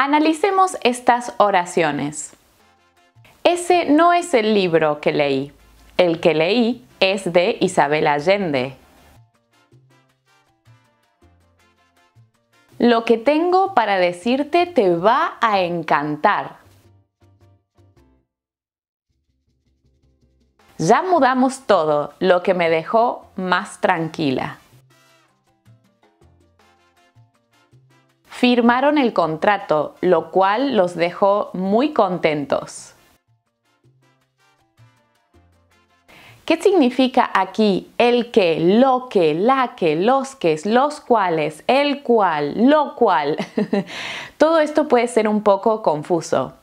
Analicemos estas oraciones. Ese no es el libro que leí. El que leí es de Isabel Allende. Lo que tengo para decirte te va a encantar. Ya mudamos todo, lo que me dejó más tranquila. firmaron el contrato, lo cual los dejó muy contentos. ¿Qué significa aquí el que, lo que, la que, los que, los cuales, el cual, lo cual? Todo esto puede ser un poco confuso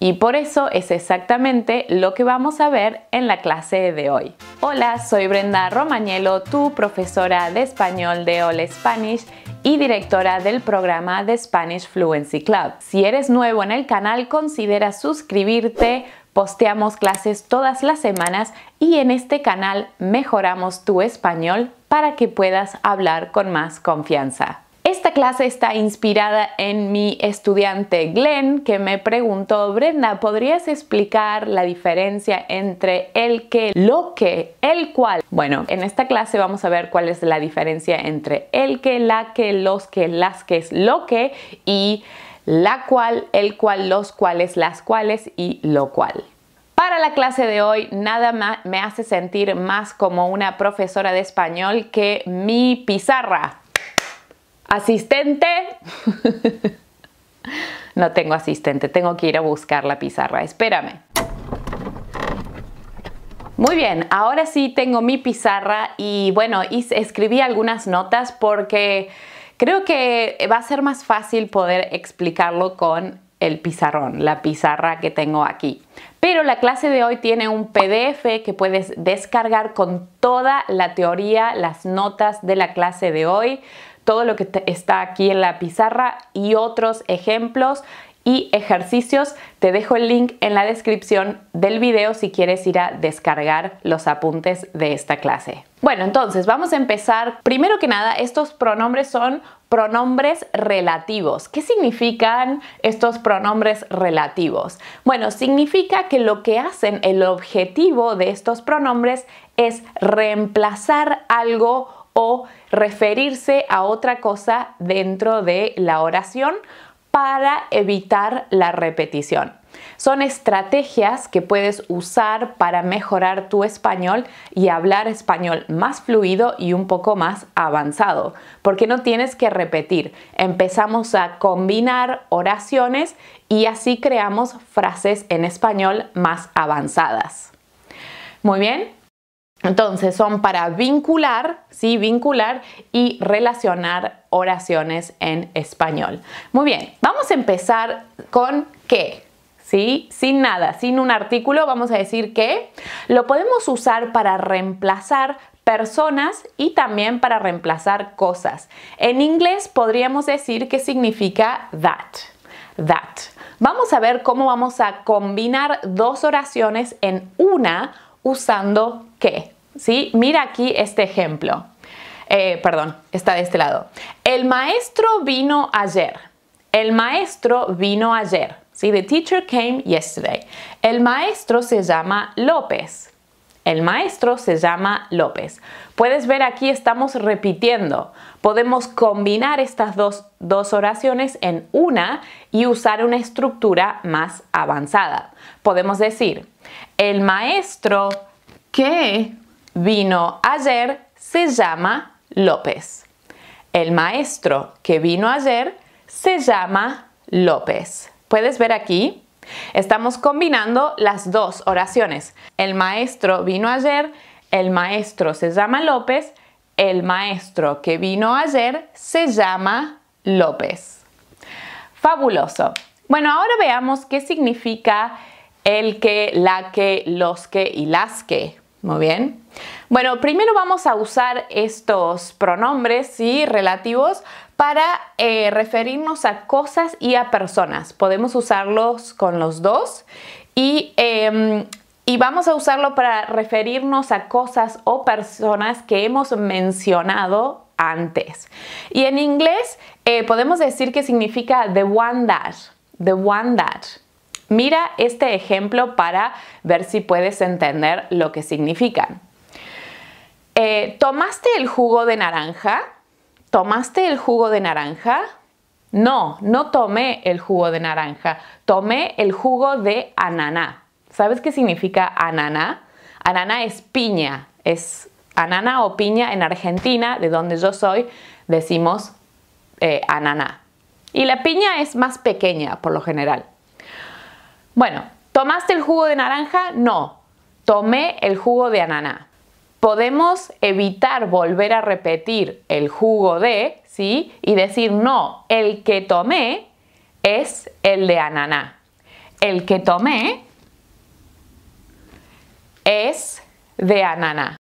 y por eso es exactamente lo que vamos a ver en la clase de hoy. Hola, soy Brenda Romañelo, tu profesora de español de All Spanish y directora del programa de Spanish Fluency Club. Si eres nuevo en el canal, considera suscribirte Posteamos clases todas las semanas y en este canal mejoramos tu español para que puedas hablar con más confianza. Esta clase está inspirada en mi estudiante Glenn que me preguntó, Brenda, ¿podrías explicar la diferencia entre el que, lo que, el cual? Bueno, en esta clase vamos a ver cuál es la diferencia entre el que, la que, los que, las que, es, lo que y la cual, el cual, los cuales, las cuales y lo cual. Para la clase de hoy, nada más me hace sentir más como una profesora de español que mi pizarra asistente. no tengo asistente, tengo que ir a buscar la pizarra, espérame. Muy bien, ahora sí tengo mi pizarra y bueno, escribí algunas notas porque creo que va a ser más fácil poder explicarlo con el pizarrón, la pizarra que tengo aquí. Pero la clase de hoy tiene un PDF que puedes descargar con toda la teoría, las notas de la clase de hoy, todo lo que está aquí en la pizarra y otros ejemplos ejercicios. Te dejo el link en la descripción del video si quieres ir a descargar los apuntes de esta clase. Bueno, entonces vamos a empezar. Primero que nada, estos pronombres son pronombres relativos. ¿Qué significan estos pronombres relativos? Bueno, significa que lo que hacen, el objetivo de estos pronombres es reemplazar algo o referirse a otra cosa dentro de la oración para evitar la repetición. Son estrategias que puedes usar para mejorar tu español y hablar español más fluido y un poco más avanzado, porque no tienes que repetir. Empezamos a combinar oraciones y así creamos frases en español más avanzadas. Muy bien, entonces son para vincular, sí, vincular y relacionar oraciones en español. Muy bien, vamos a empezar con qué. ¿Sí? Sin nada, sin un artículo, vamos a decir que lo podemos usar para reemplazar personas y también para reemplazar cosas. En inglés podríamos decir que significa that. That. Vamos a ver cómo vamos a combinar dos oraciones en una usando qué. ¿Sí? Mira aquí este ejemplo. Eh, perdón, está de este lado. El maestro vino ayer. El maestro vino ayer. ¿sí? The teacher came yesterday. El maestro se llama López. El maestro se llama López. Puedes ver aquí estamos repitiendo. Podemos combinar estas dos, dos, oraciones en una y usar una estructura más avanzada. Podemos decir, el maestro que vino ayer se llama López. El maestro que vino ayer se llama López. ¿Puedes ver aquí? Estamos combinando las dos oraciones. El maestro vino ayer, el maestro se llama López, el maestro que vino ayer se llama López. Fabuloso. Bueno, ahora veamos qué significa el que, la que, los que y las que. Muy bien. Bueno, primero vamos a usar estos pronombres y relativos para eh, referirnos a cosas y a personas. Podemos usarlos con los dos em, y, vamos a usarlo para referirnos a cosas o personas que hemos mencionado antes. Y en inglés eh, podemos decir que significa the one that, the one that. Mira este ejemplo para ver si puedes entender lo que significan. Eh, ¿Tomaste el jugo de naranja? ¿Tomaste el jugo de naranja? No, no tomé el jugo de naranja, tomé el jugo de ananá. ¿Sabes qué significa ananá? Ananá es piña, es ananá o piña en Argentina, de donde yo soy, decimos eh, ananá. Y la piña es más pequeña por lo general. Bueno, ¿tomaste el jugo de naranja? No, tomé el jugo de ananá. Podemos evitar volver a repetir el jugo de, ¿sí? Y decir, no, el que tomé es el de ananá. El que tomé es de ananá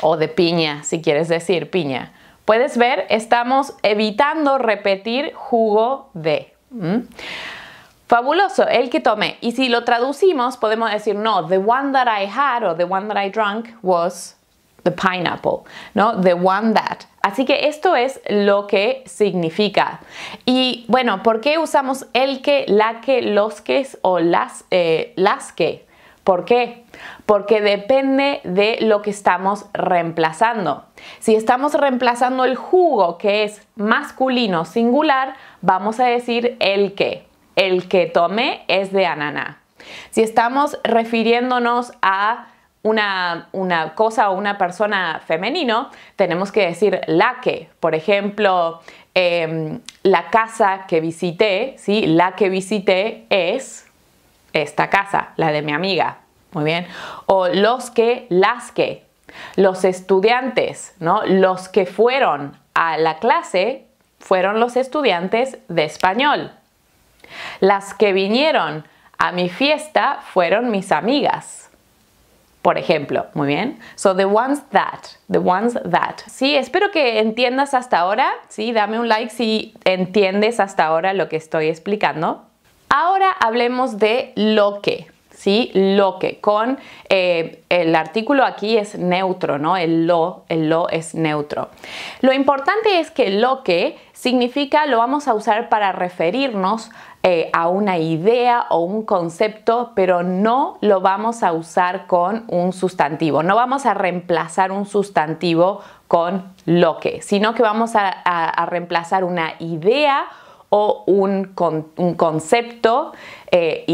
o de piña, si quieres decir piña. Puedes ver, estamos evitando repetir jugo de. Fabuloso, el que tomé. Y si lo traducimos, podemos decir, no, the one that I had or the one that I drank was the pineapple, ¿no? The one that. Así que esto es lo que significa. Y bueno, ¿por qué usamos el que, la que, los que o las, eh, las que? ¿Por qué? Porque depende de lo que estamos reemplazando. Si estamos reemplazando el jugo que es masculino singular, vamos a decir el que el que tomé es de ananá. Si estamos refiriéndonos a una, cosa o una persona femenino, tenemos que decir la que. Por ejemplo, em, la casa que visité, ¿sí? la que visité es esta casa, la de mi amiga. Muy bien. O los que, las que. Los estudiantes, ¿no? Los que fueron a la clase fueron los estudiantes de español. Las que vinieron a mi fiesta fueron mis amigas. Por ejemplo, muy bien. So the ones that, the ones that. Sí, espero que entiendas hasta ahora. Sí, dame un like si entiendes hasta ahora lo que estoy explicando. Ahora hablemos de lo que. ¿sí? Lo que con eh, el artículo aquí es neutro, ¿no? El lo, el lo es neutro. Lo importante es que lo que significa lo vamos a usar para referirnos eh, a una idea o un concepto, pero no lo vamos a usar con un sustantivo. No vamos a reemplazar un sustantivo con lo que, sino que vamos a, reemplazar una idea o un, un concepto eh,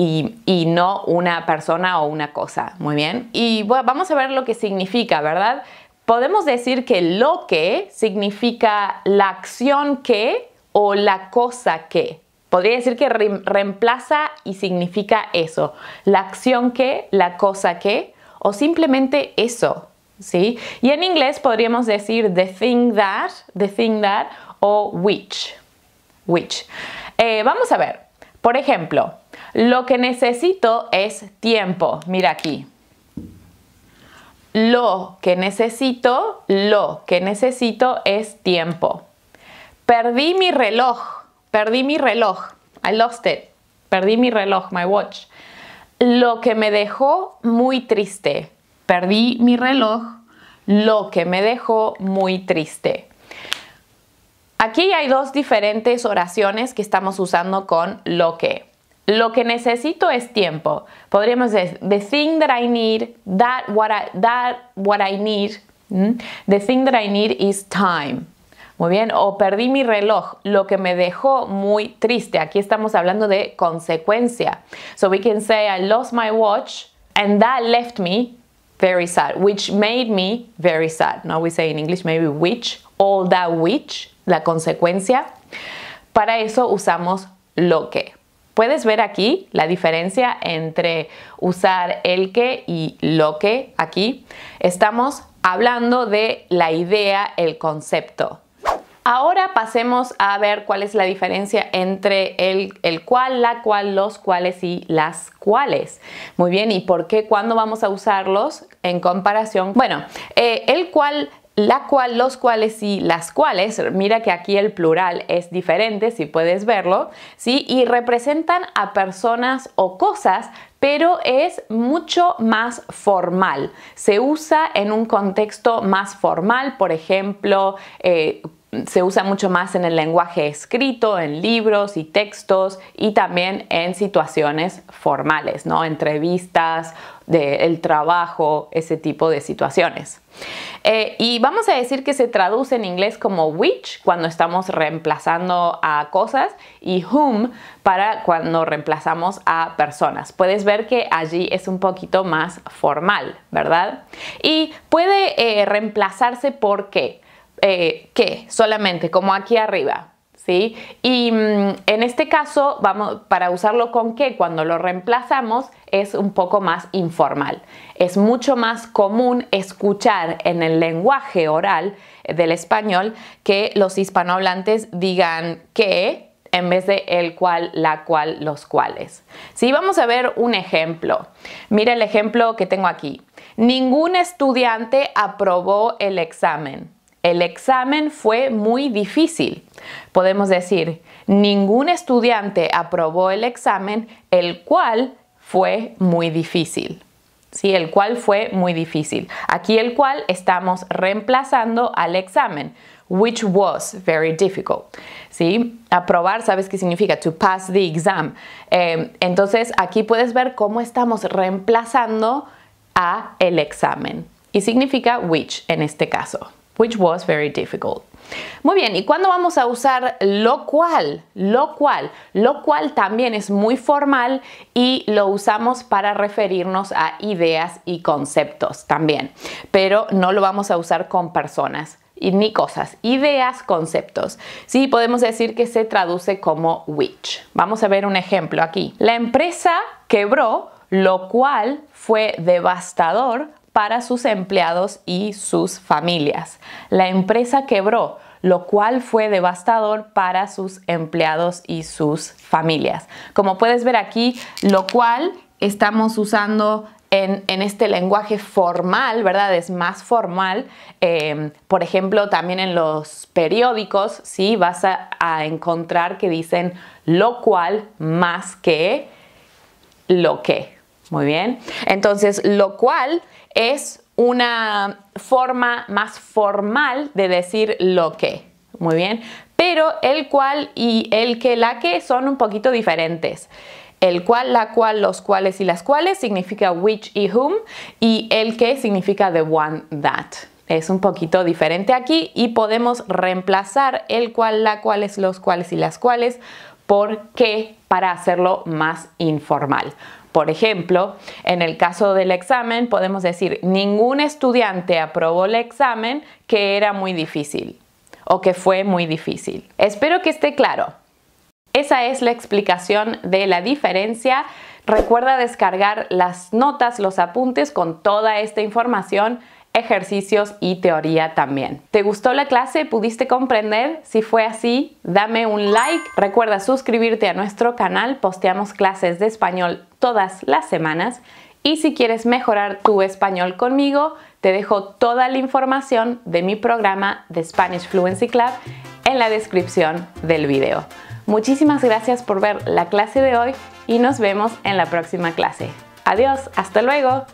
y, no una persona o una cosa. Muy bien. Y vamos a ver lo que significa, ¿verdad? Podemos decir que lo que significa la acción que o la cosa que. Podría decir que reemplaza y significa eso. La acción que, la cosa que o simplemente eso. ¿Sí? Y en inglés podríamos decir the thing that, the thing that o which. Which. Eh, vamos a ver. Por ejemplo, lo que necesito es tiempo. Mira aquí. Lo que necesito, lo que necesito es tiempo. Perdí mi reloj. Perdí mi reloj. I lost it. Perdí mi reloj, my watch. Lo que me dejó muy triste. Perdí mi reloj. Lo que me dejó muy triste. Aquí hay dos diferentes oraciones que estamos usando con lo que. Lo que necesito es tiempo. Podríamos decir, the thing that I need, that what I, that what I need, the thing that I need is time. Muy bien, o perdí mi reloj, lo que me dejó muy triste. Aquí estamos hablando de consecuencia. So we can say I lost my watch and that left me very sad, which made me very sad. Now we say in English maybe which, all that which la consecuencia. Para eso usamos lo que. Puedes ver aquí la diferencia entre usar el que y lo que aquí. Estamos hablando de la idea, el concepto. Ahora pasemos a ver cuál es la diferencia entre el, el, cual, la cual, los cuales y las cuales. Muy bien, ¿y por qué? ¿Cuándo vamos a usarlos en comparación? Bueno, eh, el cual la cual, los cuales y las cuales, mira que aquí el plural es diferente, si puedes verlo, ¿sí? Y representan a personas o cosas, pero es mucho más formal. Se usa en un contexto más formal, por ejemplo, eh, se usa mucho más en el lenguaje escrito, en libros y textos y también en situaciones formales, ¿no? Entrevistas, del trabajo, ese tipo de situaciones. Eh, y vamos a decir que se traduce en inglés como which cuando estamos reemplazando a cosas y whom para cuando reemplazamos a personas. Puedes ver que allí es un poquito más formal, ¿verdad? Y puede eh, reemplazarse por qué. Eh, ¿Qué? Solamente como aquí arriba. ¿sí? Y mm, en este caso, vamos, para usarlo con qué, cuando lo reemplazamos, es un poco más informal. Es mucho más común escuchar en el lenguaje oral del español que los hispanohablantes digan que en vez de el cual, la cual, los cuales. Sí, vamos a ver un ejemplo. Mira el ejemplo que tengo aquí. Ningún estudiante aprobó el examen. El examen fue muy difícil. Podemos decir, ningún estudiante aprobó el examen, el cual fue muy difícil. Sí, el cual fue muy difícil. Aquí el cual estamos reemplazando al examen, which was very difficult. ¿Sí? Aprobar, ¿sabes qué significa? To pass the exam. Em, entonces aquí puedes ver cómo estamos reemplazando a el examen. Y significa which en este caso which was very difficult. Muy bien, ¿y cuándo vamos a usar lo cual? Lo cual, lo cual también es muy formal y lo usamos para referirnos a ideas y conceptos también, pero no lo vamos a usar con personas ni cosas, ideas, conceptos. Sí, podemos decir que se traduce como which. Vamos a ver un ejemplo aquí. La empresa quebró, lo cual fue devastador para sus empleados y sus familias. La empresa quebró, lo cual fue devastador para sus empleados y sus familias. Como puedes ver aquí, lo cual estamos usando en, este lenguaje formal, ¿verdad? Es más formal. Em, por ejemplo, también en los periódicos, sí, vas a encontrar que dicen lo cual más que lo que, muy bien. Entonces, lo cual es una forma más formal de decir lo que. Muy bien. Pero el cual y el que, la que son un poquito diferentes. El cual, la cual, los cuales y las cuales significa which y whom. Y el que significa the one that. Es un poquito diferente aquí y podemos reemplazar el cual, la es los cuales y las cuales por qué para hacerlo más informal. Por ejemplo, en el caso del examen podemos decir, ningún estudiante aprobó el examen que era muy difícil o que fue muy difícil. Espero que esté claro. Esa es la explicación de la diferencia. Recuerda descargar las notas, los apuntes con toda esta información ejercicios y teoría también. ¿Te gustó la clase? ¿Pudiste comprender? Si fue así, dame un like. Recuerda suscribirte a nuestro canal. Posteamos clases de español todas las semanas. Y si quieres mejorar tu español conmigo, te dejo toda la información de mi programa de Spanish Fluency Club en la descripción del video. Muchísimas gracias por ver la clase de hoy y nos vemos en la próxima clase. Adiós, hasta luego.